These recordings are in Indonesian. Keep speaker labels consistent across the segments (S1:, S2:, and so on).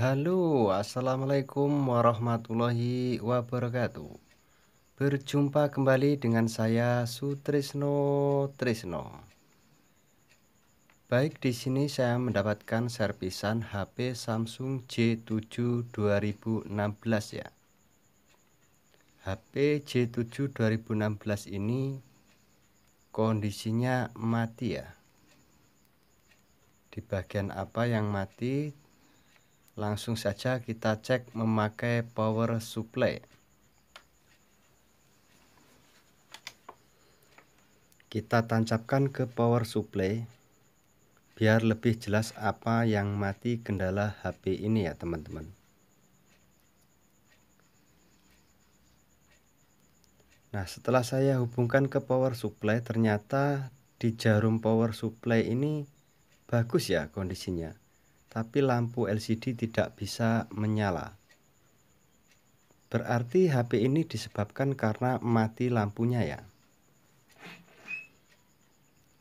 S1: Halo, Assalamualaikum warahmatullahi wabarakatuh Berjumpa kembali dengan saya Sutrisno Trisno Baik, di sini saya mendapatkan servisan HP Samsung J7 2016 ya HP J7 2016 ini kondisinya mati ya di bagian apa yang mati Langsung saja kita cek memakai power supply. Kita tancapkan ke power supply biar lebih jelas apa yang mati kendala HP ini ya teman-teman. Nah, setelah saya hubungkan ke power supply, ternyata di jarum power supply ini bagus ya kondisinya tapi lampu LCD tidak bisa menyala. Berarti HP ini disebabkan karena mati lampunya ya.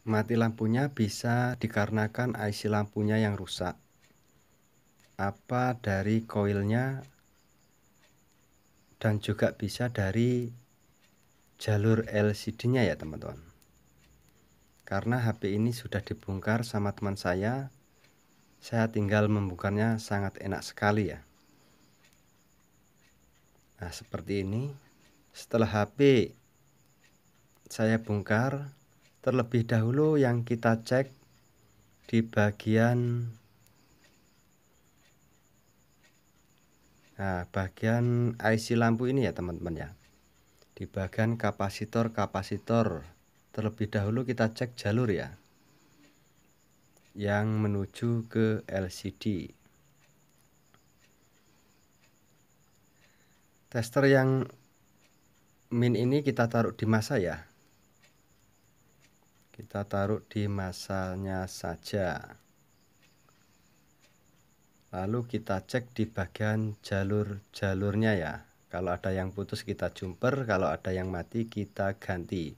S1: Mati lampunya bisa dikarenakan IC lampunya yang rusak. Apa dari koilnya dan juga bisa dari jalur LCD-nya ya teman-teman. Karena HP ini sudah dibongkar sama teman saya, saya tinggal membukanya sangat enak sekali ya nah seperti ini setelah HP saya bongkar terlebih dahulu yang kita cek di bagian nah bagian IC lampu ini ya teman-teman ya di bagian kapasitor-kapasitor terlebih dahulu kita cek jalur ya yang menuju ke LCD. Tester yang min ini kita taruh di masa ya. Kita taruh di masanya saja. Lalu kita cek di bagian jalur-jalurnya ya. Kalau ada yang putus kita jumper, kalau ada yang mati kita ganti.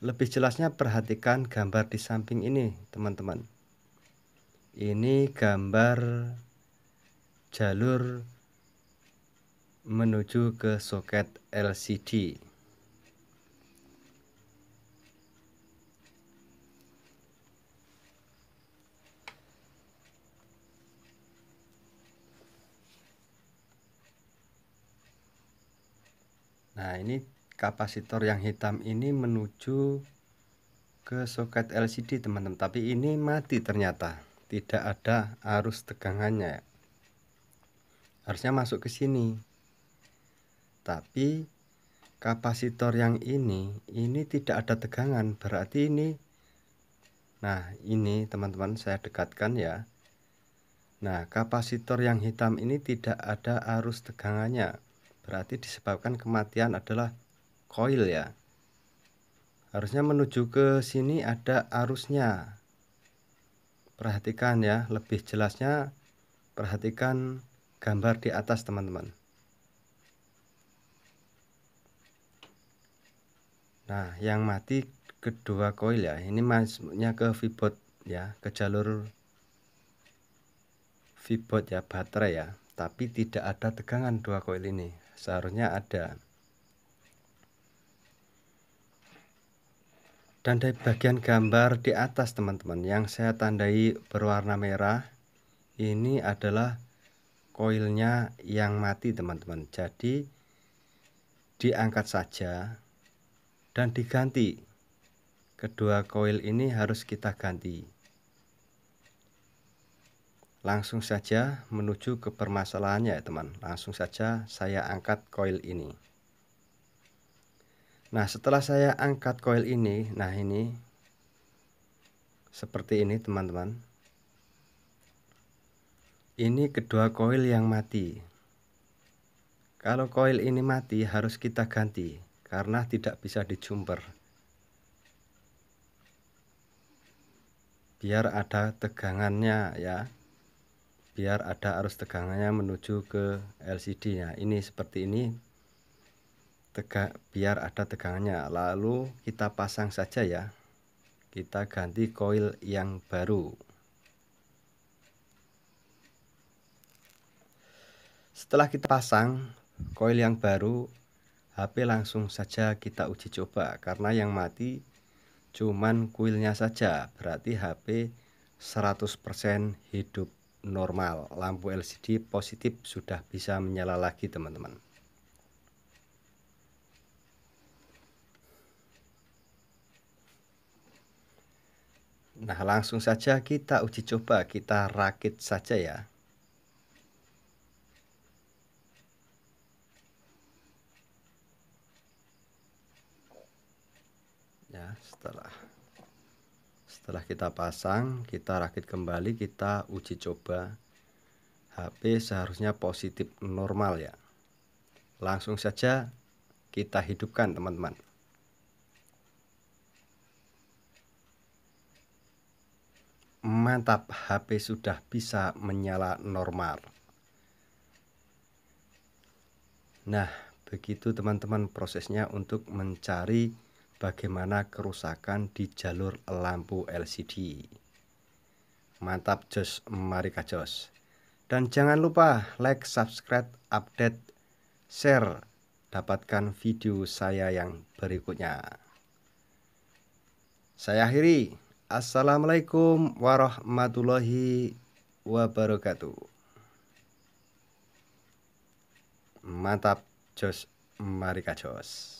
S1: Lebih jelasnya perhatikan gambar di samping ini, teman-teman. Ini gambar jalur menuju ke soket LCD. Nah, ini kapasitor yang hitam ini menuju ke soket LCD teman-teman tapi ini mati ternyata tidak ada arus tegangannya ya. harusnya masuk ke sini tapi kapasitor yang ini ini tidak ada tegangan berarti ini nah ini teman-teman saya dekatkan ya nah kapasitor yang hitam ini tidak ada arus tegangannya berarti disebabkan kematian adalah Koil ya harusnya menuju ke sini ada arusnya perhatikan ya lebih jelasnya perhatikan gambar di atas teman-teman nah yang mati kedua koil ya ini masuknya ke vibot ya ke jalur vibot ya baterai ya tapi tidak ada tegangan dua koil ini seharusnya ada dan dari bagian gambar di atas teman-teman yang saya tandai berwarna merah ini adalah koilnya yang mati teman-teman jadi diangkat saja dan diganti kedua koil ini harus kita ganti langsung saja menuju ke permasalahannya ya teman langsung saja saya angkat koil ini Nah, setelah saya angkat koil ini, nah ini seperti ini teman-teman. Ini kedua koil yang mati. Kalau koil ini mati harus kita ganti karena tidak bisa dijumper. Biar ada tegangannya ya. Biar ada arus tegangannya menuju ke LCD-nya. Ini seperti ini tegak biar ada tegangannya lalu kita pasang saja ya kita ganti koil yang baru setelah kita pasang koil yang baru HP langsung saja kita uji coba karena yang mati cuman kuilnya saja berarti HP 100% hidup normal lampu LCD positif sudah bisa menyala lagi teman-teman Nah, langsung saja kita uji coba, kita rakit saja ya. Ya, setelah setelah kita pasang, kita rakit kembali, kita uji coba. HP seharusnya positif normal ya. Langsung saja kita hidupkan, teman-teman. Mantap, HP sudah bisa menyala normal. Nah, begitu teman-teman prosesnya untuk mencari bagaimana kerusakan di jalur lampu LCD. Mantap jos, mari kajos Dan jangan lupa like, subscribe, update, share. Dapatkan video saya yang berikutnya. Saya akhiri. Assalamualaikum warahmatullahi wabarakatuh. Mantap, Jos. Mari kacos.